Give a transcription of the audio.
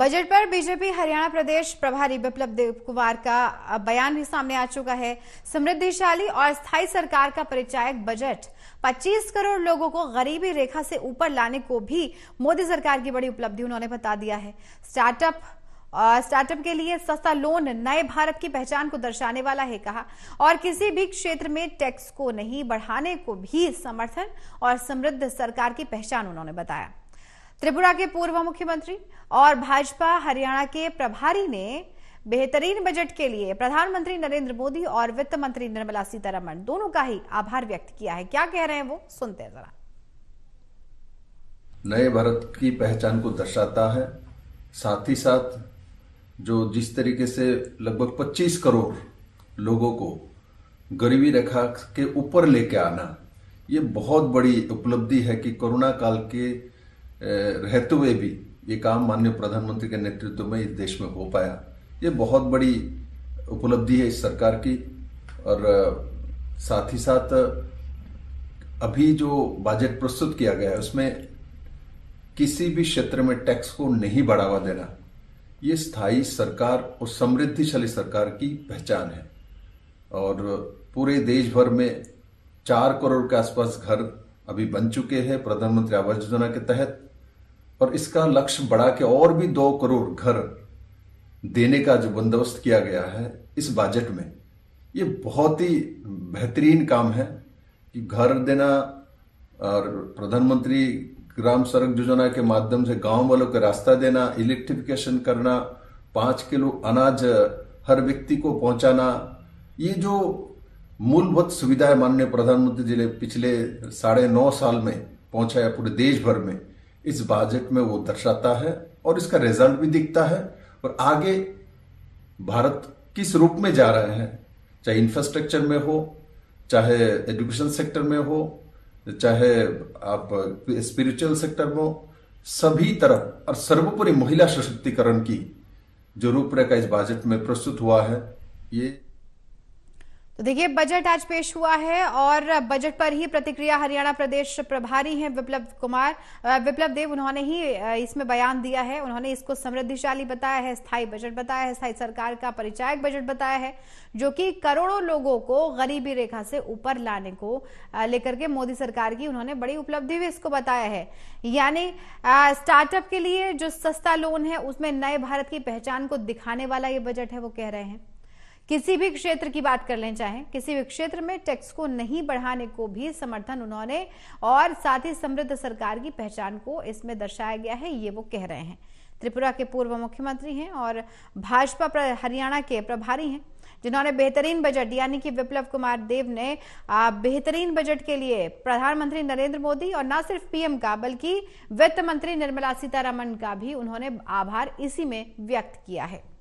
budget पर BJP Haryana प्रदेश प्रभारी विप्लब देव कुमार का बयान भी सामने आ चुका है समृद्धिशाली और स्थायी सरकार का परिचायक बजट 25 करोड़ लोगों को गरीबी रेखा से ऊपर लाने को भी मोदी सरकार की बड़ी उपलब्धि उन्होंने बता दिया है स्टार्टअप स्टार्टअप के लिए सस्ता लोन नए भारत की पहचान को दर्शाने वाला है कहा और किसी भी क्षेत्र में टैक्स को नहीं बढ़ाने को भी समर्थन और समृद्ध सरकार की पहचान उन्होंने बताया त्रिपुरा के पूर्व मुख्यमंत्री और भाजपा हरियाणा के प्रभारी ने बेहतरीन बजट के लिए प्रधानमंत्री नरेंद्र मोदी और वित्त मंत्री निर्मला सीतारमण दोनों का ही आभार व्यक्त किया है क्या कह रहे हैं वो सुनते हैं जरा नए भारत की पहचान को दर्शाता है साथ ही साथ जो जिस तरीके से लगभग 25 करोड़ लोगों को गरीबी रेखा के ऊपर लेके आना ये बहुत बड़ी उपलब्धि है कि कोरोना काल के रहते हुए भी ये काम माननीय प्रधानमंत्री के नेतृत्व में इस देश में हो पाया ये बहुत बड़ी उपलब्धि है इस सरकार की और साथ ही साथ अभी जो बजट प्रस्तुत किया गया है उसमें किसी भी क्षेत्र में टैक्स को नहीं बढ़ावा देना ये स्थायी सरकार और समृद्धिशाली सरकार की पहचान है और पूरे देश भर में चार करोड़ के आसपास घर अभी बन चुके हैं प्रधानमंत्री आवास योजना के तहत और इसका लक्ष्य बढ़ा के और भी दो करोड़ घर देने का जो बंदोबस्त किया गया है इस बजट में ये बहुत ही बेहतरीन काम है कि घर देना और प्रधानमंत्री ग्राम सड़क योजना के माध्यम से गांव वालों को रास्ता देना इलेक्ट्रिफिकेशन करना पांच किलो अनाज हर व्यक्ति को पहुंचाना ये जो मूलभूत सुविधाएं माननीय प्रधानमंत्री जी ने पिछले साढ़े नौ साल में पहुंचाया पूरे देश भर में इस बजट में वो दर्शाता है और इसका रिजल्ट भी दिखता है और आगे भारत किस रूप में जा रहे हैं चाहे इंफ्रास्ट्रक्चर में हो चाहे एजुकेशन सेक्टर में हो चाहे आप स्पिरिचुअल सेक्टर में हो सभी तरफ और सर्वोपरि महिला सशक्तिकरण की जो रूपरेखा इस बजट में प्रस्तुत हुआ है ये तो देखिए बजट आज पेश हुआ है और बजट पर ही प्रतिक्रिया हरियाणा प्रदेश प्रभारी हैं विप्लव कुमार विप्लव देव उन्होंने ही इसमें बयान दिया है उन्होंने इसको समृद्धिशाली बताया है स्थायी बजट बताया है स्थायी सरकार का परिचायक बजट बताया है जो कि करोड़ों लोगों को गरीबी रेखा से ऊपर लाने को लेकर के मोदी सरकार की उन्होंने बड़ी उपलब्धि भी इसको बताया है यानी स्टार्टअप के लिए जो सस्ता लोन है उसमें नए भारत की पहचान को दिखाने वाला ये बजट है वो कह रहे हैं किसी भी क्षेत्र की बात कर लें चाहे किसी भी क्षेत्र में टैक्स को नहीं बढ़ाने को भी समर्थन उन्होंने और साथ ही समृद्ध सरकार की पहचान को इसमें दर्शाया गया है ये वो कह रहे हैं त्रिपुरा के पूर्व मुख्यमंत्री हैं और भाजपा हरियाणा के प्रभारी हैं जिन्होंने बेहतरीन बजट यानी कि विप्लव कुमार देव ने बेहतरीन बजट के लिए प्रधानमंत्री नरेंद्र मोदी और न सिर्फ पीएम का बल्कि वित्त मंत्री निर्मला सीतारमन का भी उन्होंने आभार इसी में व्यक्त किया है